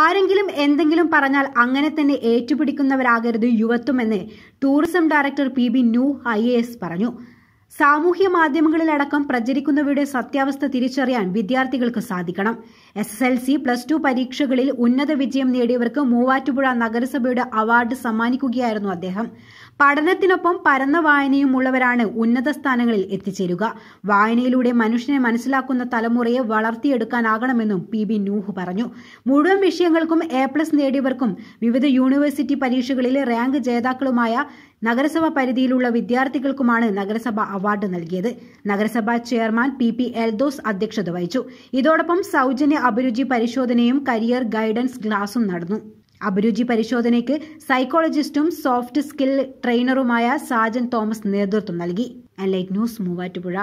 ആരെങ്കിലും എന്തെങ്കിലും പറഞ്ഞാൽ അങ്ങനെ തന്നെ ഏറ്റുപിടിക്കുന്നവരാകരുത് യുവത്വമെന്ന് tourism director P B Nooh I S പറഞ്ഞു സാമൂഹ്യ മാധ്യമങ്ങളിലടക്കം പ്രചരിക്കുന്നവയുടെ സത്യാവസ്ഥ തിരിച്ചറിയാൻ വിദ്യാർത്ഥികൾക്ക് സാധിക്കണം S S L C plus two പരീക്ഷകളിൽ ഉന്നത വിജയം നേടിയവർക്ക് മൂവാറ്റുപുഴ നഗരസഭയുടെ അവാർഡ് സമ്മാനിക്കുകയായിരുന്നു അദ്ദേഹം പഠനത്തിനൊപ്പം പരന്ന വായനയും ഉള്ളവരാണ് ഉന്നത സ്ഥാനങ്ങളിൽ എത്തിച്ചേരുക വായനയിലൂടെ മനുഷ്യനെ മനസ്സിലാക്കുന്ന തലമുറയെ വളർത്തിയെടുക്കാനാകണമെന്നും പി ബി നൂഹ് പറഞ്ഞു മുഴുവൻ വിഷയങ്ങൾക്കും എ പ്ലസ് നേടിയവർക്കും വിവിധ യൂണിവേഴ്സിറ്റി പരീക്ഷകളിലെ റാങ്ക് ജേതാക്കളുമായ നഗരസഭ പരിധിയിലുള്ള വിദ്യാർത്ഥികൾക്കുമാണ് നഗരസഭ അവാർഡ് നൽകിയത് നഗരസഭാ ചെയർമാൻ പി പി എൽദോസ് അധ്യക്ഷത വഹിച്ചു ഇതോടൊപ്പം സൗജന്യ അഭിരുചി പരിശോധനയും കരിയർ ഗൈഡൻസ് ക്ലാസും നടന്നു അഭിരുചി പരിശോധനയ്ക്ക് സൈക്കോളജിസ്റ്റും സോഫ്റ്റ് സ്കിൽ ട്രെയിനറുമായ സാജൻ തോമസ് നേതൃത്വം നൽകി ലൈറ്റ് ന്യൂസ് മൂവാറ്റുപുഴ